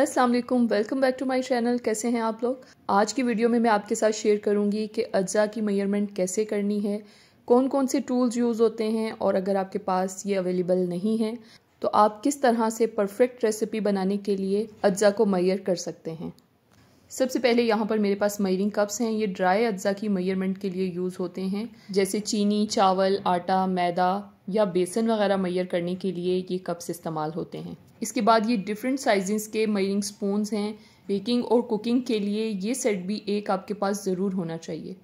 अस्सलाम वालेकुम welcome back to my channel कैसे हैं आप लोग आज की वीडियो में मैं आपके साथ शेयर करूंगी कि अज्जा की मेयरमेंट कैसे करनी है कौन कौन से टूल्स यूज़ होते हैं और अगर आपके पास ये अवेलेबल नहीं है तो आप किस तरह से परफेक्ट रेसिपी बनाने के लिए अज्जा को मैयर कर सकते हैं सबसे पहले यहाँ पर मेरे पास मयरिंग कप्स हैं ये ड्राई अज्जा की मयरमेंट के लिए यूज़ होते हैं जैसे चीनी चावल आटा मैदा या बेसन वगैरह मैयर करने के लिए ये कप्स इस्तेमाल होते हैं इसके बाद ये डिफरेंट साइजेस के मयरिंग स्पूनस हैं बेकिंग और कुकिंग के लिए ये सेट भी एक आपके पास ज़रूर होना चाहिए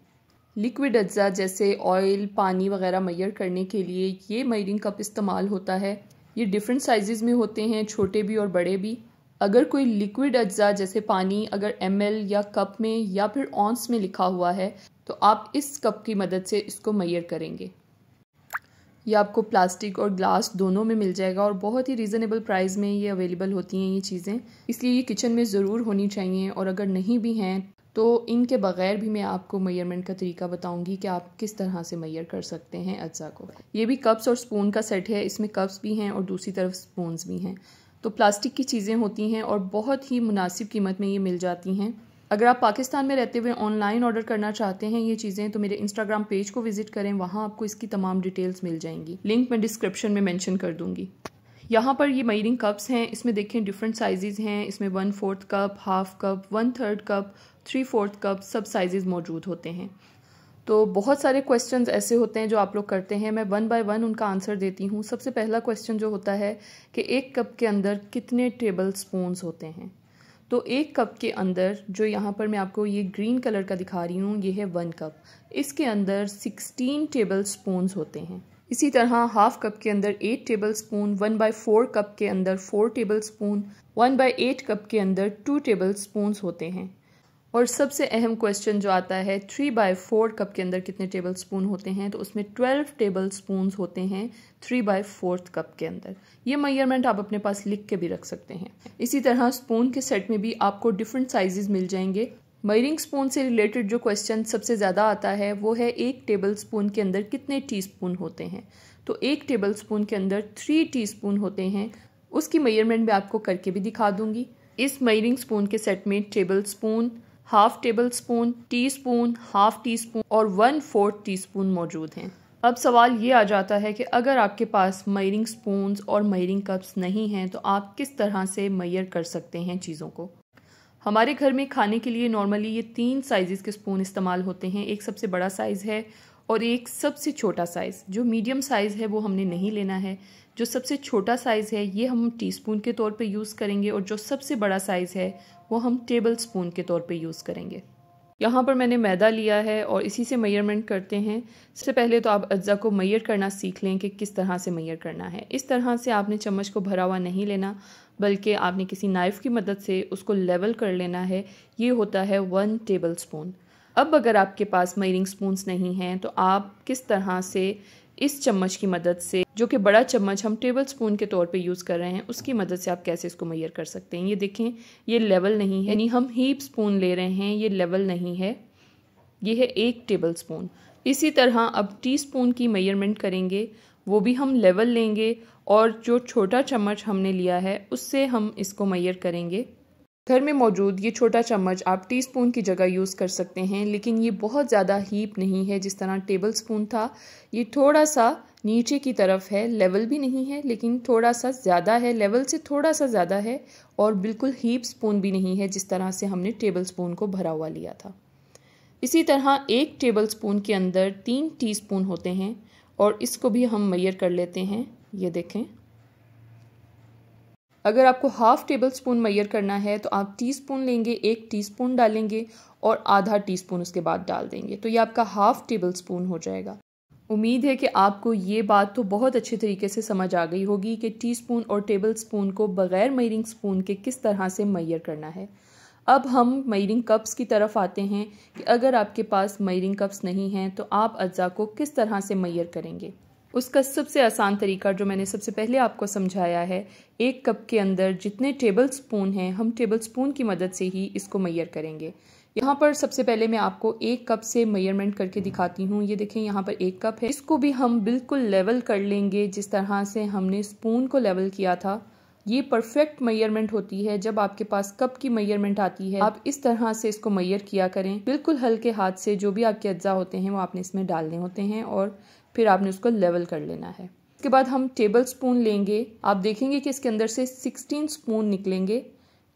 लिक्विड अज्जा जैसे ऑयल पानी वगैरह मैयर करने के लिए ये मयरिंग कप इस्तेमाल होता है ये डिफरेंट साइज़ में होते हैं छोटे भी और बड़े भी अगर कोई लिक्विड अज्जा जैसे पानी अगर एम या कप में या फिर ऑन्स में लिखा हुआ है तो आप इस कप की मदद से इसको मैयर करेंगे ये आपको प्लास्टिक और ग्लास दोनों में मिल जाएगा और बहुत ही रीज़नेबल प्राइस में ये अवेलेबल होती हैं ये चीज़ें इसलिए ये किचन में ज़रूर होनी चाहिए और अगर नहीं भी हैं तो इनके बगैर भी मैं आपको मैयरमेंट का तरीका बताऊंगी कि आप किस तरह से मैयर कर सकते हैं अज्जा को ये भी कप्स और स्पून का सेट है इसमें कप्स भी हैं और दूसरी तरफ स्पून्स भी हैं तो प्लास्टिक की चीज़ें होती हैं और बहुत ही मुनासिब कीमत में ये मिल जाती हैं अगर आप पाकिस्तान में रहते हुए ऑनलाइन ऑर्डर करना चाहते हैं ये चीज़ें तो मेरे इंस्टाग्राम पेज को विजिट करें वहाँ आपको इसकी तमाम डिटेल्स मिल जाएंगी लिंक मैं डिस्क्रिप्शन में मैंशन कर दूँगी यहाँ पर ये मयरिंग कप्स हैं इसमें देखें डिफरेंट साइजेज़ हैं इसमें one fourth cup half cup one third cup three fourth cup सब साइज मौजूद होते हैं तो बहुत सारे क्वेश्चंस ऐसे होते हैं जो आप लोग करते हैं मैं वन बाय वन उनका आंसर देती हूँ सबसे पहला क्वेश्चन जो होता है कि एक कप के अंदर कितने टेबल स्पूनस होते हैं तो एक कप के अंदर जो यहाँ पर मैं आपको ये ग्रीन कलर का दिखा रही हूँ ये है वन कप इसके अंदर सिक्सटीन टेबल स्पूनस होते हैं इसी तरह हाफ कप के अंदर eight tablespoon one by four cup के अंदर four tablespoon one by eight cup के अंदर टू टेबल स्पून होते हैं और सबसे अहम क्वेश्चन जो आता है थ्री बाय फोर कप के अंदर कितने टेबल स्पून होते हैं तो उसमें ट्वेल्व टेबल स्पून होते हैं थ्री बाय फोर्थ कप के अंदर ये मेयरमेंट आप अपने पास लिख के भी रख सकते हैं इसी तरह स्पून के सेट में भी आपको डिफरेंट साइजेस मिल जाएंगे मयरिंग स्पून से रिलेटेड जो क्वेश्चन सबसे ज़्यादा आता है वो है एक टेबल स्पून के अंदर कितने टी स्पून होते हैं तो एक टेबल स्पून के अंदर थ्री टी स्पून होते हैं उसकी मेयरमेंट मैं आपको करके भी दिखा दूंगी इस मयरिंग स्पून के सेट में tablespoon half tablespoon teaspoon half teaspoon और वन फोर्थ टी स्पून मौजूद हैं अब सवाल ये आ जाता है कि अगर आपके पास मयरिंग स्पून और मयरिंग कप्स नहीं हैं तो आप किस तरह से मैयर कर सकते हैं चीज़ों को हमारे घर में खाने के लिए नॉर्मली ये तीन साइज़ के स्पून इस्तेमाल होते हैं एक सबसे बड़ा साइज़ है और एक सबसे छोटा साइज़ जो मीडियम साइज़ है वो हमने नहीं लेना है जो सबसे छोटा साइज़ है ये हम टीस्पून के तौर पे यूज़ करेंगे और जो सबसे बड़ा साइज़ है वो हम टेबल स्पून के तौर पे यूज़ करेंगे यहाँ पर मैंने मैदा लिया है और इसी से मैयरमेंट करते हैं सबसे पहले तो आप अज्जा को मैयर करना सीख लें कि किस तरह से मैयर करना है इस तरह से आपने चम्मच को भरा हुआ नहीं लेना बल्कि आपने किसी नाइफ़ की मदद से उसको लेवल कर लेना है ये होता है वन टेबल स्पून अब अगर आपके पास मयरिंग स्पून्स नहीं हैं तो आप किस तरह से इस चम्मच की मदद से जो कि बड़ा चम्मच हम टेबल स्पून के तौर पे यूज़ कर रहे हैं उसकी मदद से आप कैसे इसको मैयर कर सकते हैं ये देखें ये लेवल नहीं है यानी हम हीप स्पून ले रहे हैं ये लेवल नहीं है ये है एक टेबल स्पून इसी तरह अब टी स्पून की मैयरमेंट करेंगे वो भी हम लेवल लेंगे और जो छोटा चम्मच हमने लिया है उससे हम इसको मैयर करेंगे घर में मौजूद ये छोटा चम्मच आप टीस्पून की जगह यूज़ कर सकते हैं लेकिन ये बहुत ज़्यादा हीप नहीं है जिस तरह टेबल स्पून था ये थोड़ा सा नीचे की तरफ है लेवल भी नहीं है लेकिन थोड़ा सा ज़्यादा है लेवल से थोड़ा सा ज़्यादा है और बिल्कुल हीप स्पून भी नहीं है जिस तरह से हमने टेबल स्पून को भरा हुआ लिया था इसी तरह एक टेबल स्पून के अंदर तीन स्पून होते हैं और इसको भी हम मैयर कर लेते हैं ये देखें अगर आपको हाफ टेबल स्पून मैयर करना है तो आप टी स्पून लेंगे एक टी स्पून डालेंगे और आधा टी स्पून उसके बाद डाल देंगे तो ये आपका हाफ टेबल स्पून हो जाएगा उम्मीद है कि आपको ये बात तो बहुत अच्छे तरीके से समझ आ गई होगी कि टीस्पून और टेबल स्पून को बग़ैर मयरिंग स्पून के किस तरह से मैयर करना है अब हम मयरिंग कप्स की तरफ आते हैं कि अगर आपके पास मयरिंग कप्स नहीं हैं तो आप अज्जा को किस तरह से मैयर करेंगे उसका सबसे आसान तरीका जो मैंने सबसे पहले आपको समझाया है एक कप के अंदर जितने टेबल स्पून हैं हम टेबल स्पून की मदद से ही इसको मैयर करेंगे यहाँ पर सबसे पहले मैं आपको एक कप से मेयरमेंट करके दिखाती हूँ ये देखें यहाँ पर एक कप है इसको भी हम बिल्कुल लेवल कर लेंगे जिस तरह से हमने स्पून को लेवल किया था ये परफेक्ट मेयरमेंट होती है जब आपके पास कप की मेयरमेंट आती है आप इस तरह से इसको मैयर किया करें बिल्कुल हल्के हाथ से जो भी आपके अज्जा होते हैं वो आपने इसमें डालने होते हैं और फिर आपने उसको लेवल कर लेना है इसके बाद हम टेबल स्पून लेंगे आप देखेंगे कि इसके अंदर से सिक्सटीन स्पून निकलेंगे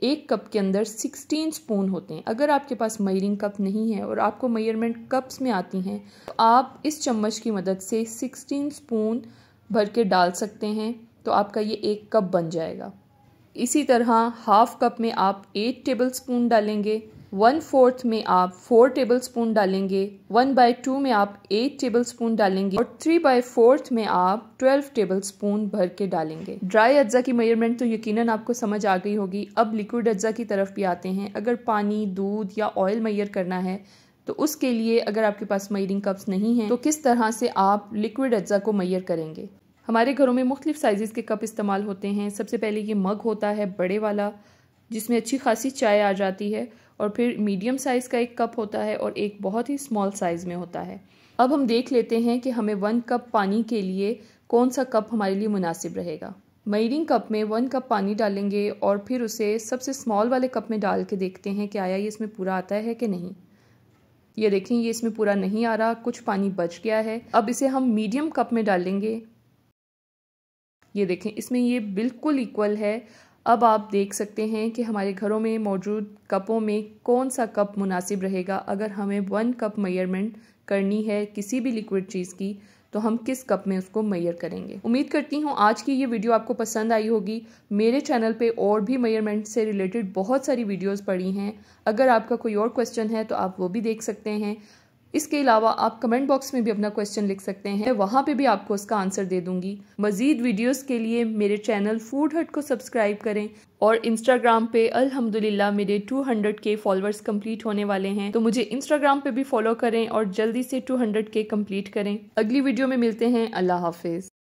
एक कप के अंदर सिक्सटीन स्पून होते हैं अगर आपके पास मयरिंग कप नहीं है और आपको मयरमेंट कप्स में आती हैं तो आप इस चम्मच की मदद से सिक्सटीन स्पून भर के डाल सकते हैं तो आपका ये एक कप बन जाएगा इसी तरह हाफ कप में आप एट टेबल स्पून डालेंगे वन फोर्थ में आप फोर टेबल स्पून डालेंगे वन बाय टू में आप एट टेबल स्पून डालेंगे और थ्री बाई फोर्थ में आप ट्वेल्व टेबल स्पून भर के डालेंगे ड्राई अज्जा की मेजरमेंट तो यकीनन आपको समझ आ गई होगी अब लिक्विड अज्जा की तरफ भी आते हैं अगर पानी दूध या ऑयल मैयर करना है तो उसके लिए अगर आपके पास मयरिंग कप्स नहीं है तो किस तरह से आप लिक्विड अज्जा को मैयर करेंगे हमारे घरों में मुख्तलिफ साइज़ के कप इस्तेमाल होते हैं सबसे पहले ये मग होता है बड़े वाला जिसमें अच्छी खासी चाय आ जाती है और फिर मीडियम साइज़ का एक कप होता है और एक बहुत ही स्मॉल साइज़ में होता है अब हम देख लेते हैं कि हमें वन कप पानी के लिए कौन सा कप हमारे लिए मुनासिब रहेगा मयरिंग कप में वन कप पानी डालेंगे और फिर उसे सबसे स्मॉल वाले कप में डाल के देखते हैं कि आया ये इसमें पूरा आता है कि नहीं ये देखें ये इसमें पूरा नहीं आ रहा कुछ पानी बच गया है अब इसे हम मीडियम कप में डालेंगे ये देखें इसमें ये बिल्कुल इक्वल है अब आप देख सकते हैं कि हमारे घरों में मौजूद कपों में कौन सा कप मुनासिब रहेगा अगर हमें वन कप मेयरमेंट करनी है किसी भी लिक्विड चीज़ की तो हम किस कप में उसको मैयर करेंगे उम्मीद करती हूँ आज की ये वीडियो आपको पसंद आई होगी मेरे चैनल पे और भी मैयरमेंट से रिलेटेड बहुत सारी वीडियोस पड़ी हैं अगर आपका कोई और क्वेश्चन है तो आप वो भी देख सकते हैं इसके अलावा आप कमेंट बॉक्स में भी अपना क्वेश्चन लिख सकते हैं वहाँ पे भी आपको उसका आंसर दे दूंगी मजीद वीडियोस के लिए मेरे चैनल फूड हट को सब्सक्राइब करें और इंस्टाग्राम पे अल्हम्दुलिल्लाह मेरे 200 के फॉलोअर्स कंप्लीट होने वाले हैं तो मुझे इंस्टाग्राम पे भी फॉलो करें और जल्दी से 200 के कंप्लीट करें अगली वीडियो में मिलते हैं अल्लाह हाफिज़